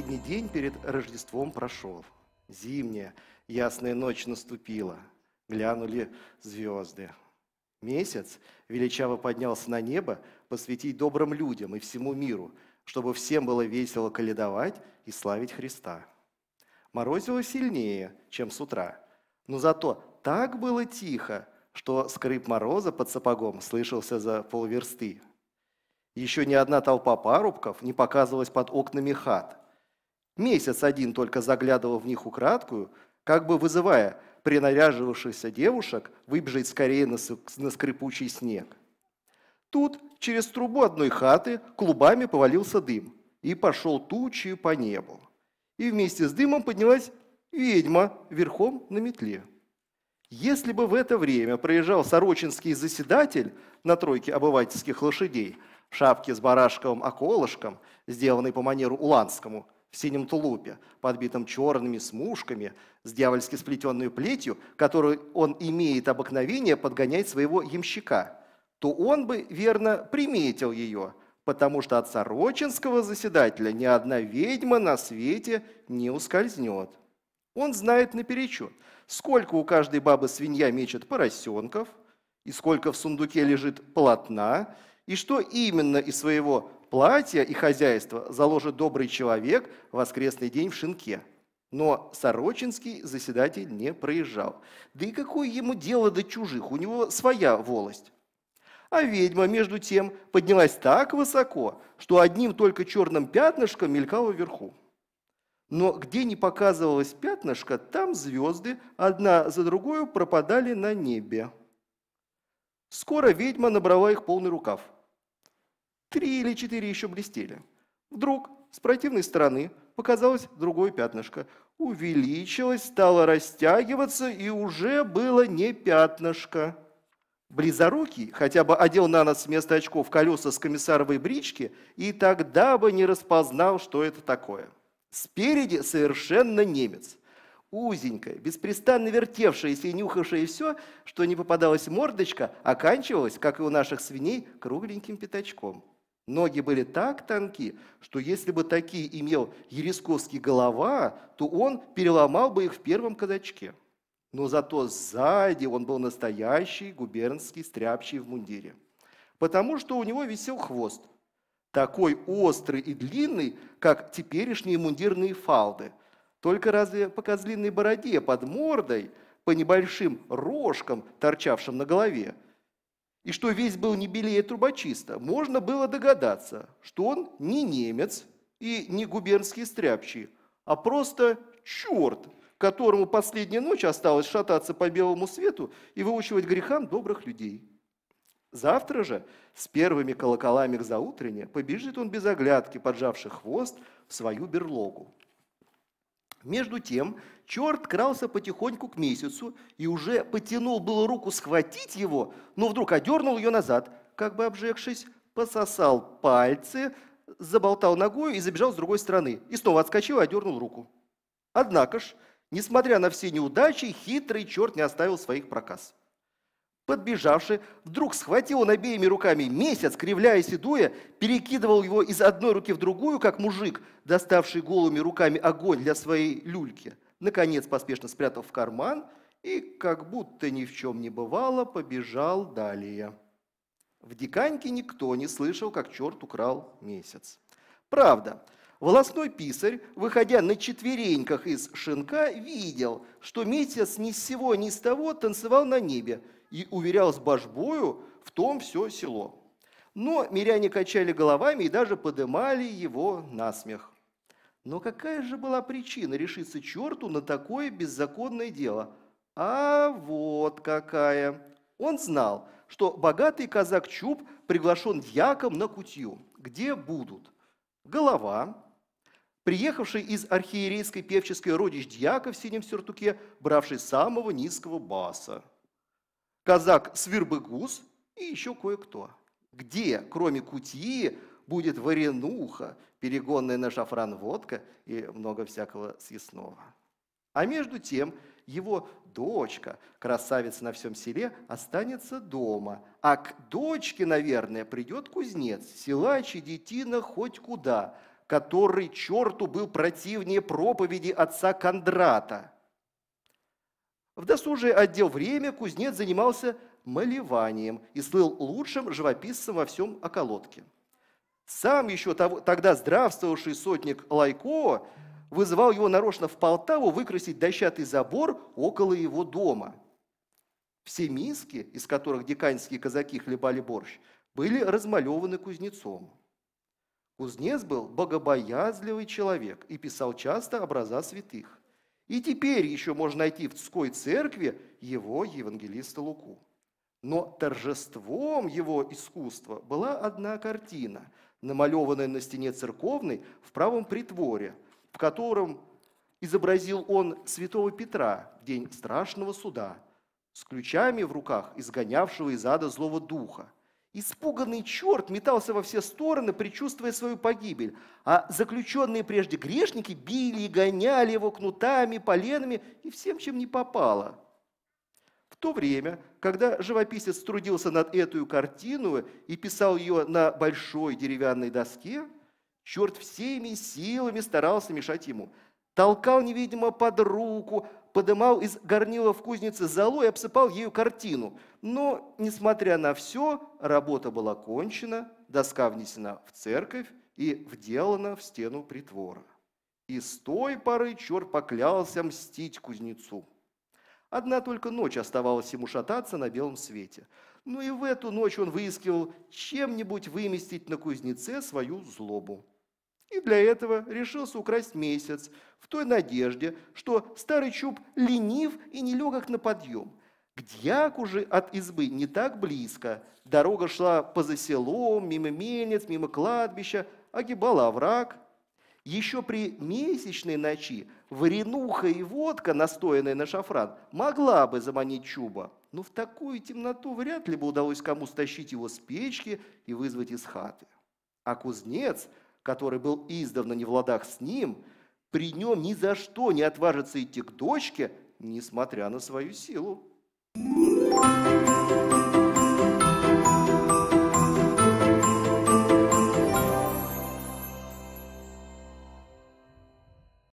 последний день перед Рождеством прошел. Зимняя, ясная ночь наступила. Глянули звезды. Месяц величаво поднялся на небо посвятить добрым людям и всему миру, чтобы всем было весело каледовать и славить Христа. Морозило сильнее, чем с утра, но зато так было тихо, что скрип мороза под сапогом слышался за полверсты. Еще ни одна толпа парубков не показывалась под окнами хат. Месяц один только заглядывал в них украдкую, как бы вызывая принаряживавшихся девушек выбежать скорее на, на скрипучий снег. Тут через трубу одной хаты клубами повалился дым и пошел тучи по небу. И вместе с дымом поднялась ведьма верхом на метле. Если бы в это время проезжал сорочинский заседатель на тройке обывательских лошадей в шапке с барашковым околышком, сделанной по манеру уланскому – в синем тулупе, подбитом черными смушками, с дьявольски сплетенной плетью, которую он имеет обыкновение подгонять своего ямщика, то он бы, верно, приметил ее, потому что от сорочинского заседателя ни одна ведьма на свете не ускользнет. Он знает наперечет, сколько у каждой бабы свинья мечет поросенков, и сколько в сундуке лежит полотна, и что именно из своего Платье и хозяйство заложит добрый человек в воскресный день в шинке. Но Сорочинский заседатель не проезжал. Да и какое ему дело до чужих, у него своя волость. А ведьма, между тем, поднялась так высоко, что одним только черным пятнышком мелькала вверху. Но где не показывалось пятнышко, там звезды одна за другой пропадали на небе. Скоро ведьма набрала их полный рукав – Три или четыре еще блестели. Вдруг с противной стороны показалось другое пятнышко. Увеличилось, стало растягиваться, и уже было не пятнышко. Близорукий хотя бы одел на нас вместо очков колеса с комиссаровой брички, и тогда бы не распознал, что это такое. Спереди совершенно немец. Узенькая, беспрестанно вертевшаяся и нюхавшая все, что не попадалось мордочка, оканчивалась, как и у наших свиней, кругленьким пятачком. Ноги были так тонки, что если бы такие имел Ересковский голова, то он переломал бы их в первом казачке. Но зато сзади он был настоящий губернский стряпчий в мундире. Потому что у него висел хвост, такой острый и длинный, как теперешние мундирные фалды. Только разве по козлиной бороде под мордой, по небольшим рожкам, торчавшим на голове – и что весь был не белее трубочиста, можно было догадаться, что он не немец и не губернский стряпчий, а просто черт, которому последняя ночь осталось шататься по белому свету и выучивать грехам добрых людей. Завтра же с первыми колоколами к заутрене побежит он без оглядки, поджавший хвост, в свою берлогу. Между тем, черт крался потихоньку к месяцу и уже потянул было руку схватить его, но вдруг одернул ее назад, как бы обжегшись, пососал пальцы, заболтал ногой и забежал с другой стороны. И снова отскочил и одернул руку. Однако ж, несмотря на все неудачи, хитрый черт не оставил своих проказ. Подбежавший, вдруг схватил он обеими руками месяц, кривляясь и дуя, перекидывал его из одной руки в другую, как мужик, доставший голыми руками огонь для своей люльки. Наконец, поспешно спрятал в карман и, как будто ни в чем не бывало, побежал далее. В диканьке никто не слышал, как черт украл месяц. Правда, волосной писарь, выходя на четвереньках из шинка, видел, что месяц ни с сего ни с того танцевал на небе – и уверял с божбою в том все село. Но миряне качали головами и даже подымали его на смех. Но какая же была причина решиться черту на такое беззаконное дело? А вот какая! Он знал, что богатый казак Чуб приглашен дьяком на кутью. Где будут? Голова, приехавший из архиерейской певческой родич дьяка в синем сюртуке, бравший самого низкого баса казак Свирбыгуз и еще кое-кто. Где, кроме кутии, будет варенуха, перегонная на шафран водка и много всякого съестного. А между тем его дочка, красавица на всем селе, останется дома, а к дочке, наверное, придет кузнец, силач и детина хоть куда, который черту был противнее проповеди отца Кондрата – в досужий отдел время кузнец занимался малеванием и слыл лучшим живописцем во всем околотке. Сам еще того, тогда здравствовавший сотник Лайко вызывал его нарочно в Полтаву выкрасить дощатый забор около его дома. Все миски, из которых диканьские казаки хлебали борщ, были размалеваны кузнецом. Кузнец был богобоязливый человек и писал часто образа святых. И теперь еще можно найти в Тской церкви его евангелиста Луку. Но торжеством его искусства была одна картина, намалеванная на стене церковной в правом притворе, в котором изобразил он святого Петра в день страшного суда, с ключами в руках изгонявшего из ада злого духа – Испуганный черт метался во все стороны, предчувствуя свою погибель, а заключенные прежде грешники били и гоняли его кнутами, поленами и всем, чем не попало. В то время, когда живописец трудился над эту картину и писал ее на большой деревянной доске, черт всеми силами старался мешать ему – толкал невидимо под руку, подымал из горнила в кузнице золу и обсыпал ею картину. Но, несмотря на все, работа была кончена, доска внесена в церковь и вделана в стену притвора. И с той поры черт поклялся мстить кузнецу. Одна только ночь оставалась ему шататься на белом свете. Но ну и в эту ночь он выискивал чем-нибудь выместить на кузнеце свою злобу и для этого решился украсть месяц, в той надежде, что старый чуб ленив и нелегок на подъем. К дьяку же от избы не так близко. Дорога шла поза селом, мимо мельниц, мимо кладбища, огибала а враг. Еще при месячной ночи варенуха и водка, настоянная на шафран, могла бы заманить чуба, но в такую темноту вряд ли бы удалось кому стащить его с печки и вызвать из хаты. А кузнец – который был издавна не в ладах с ним, при нем ни за что не отважится идти к дочке, несмотря на свою силу.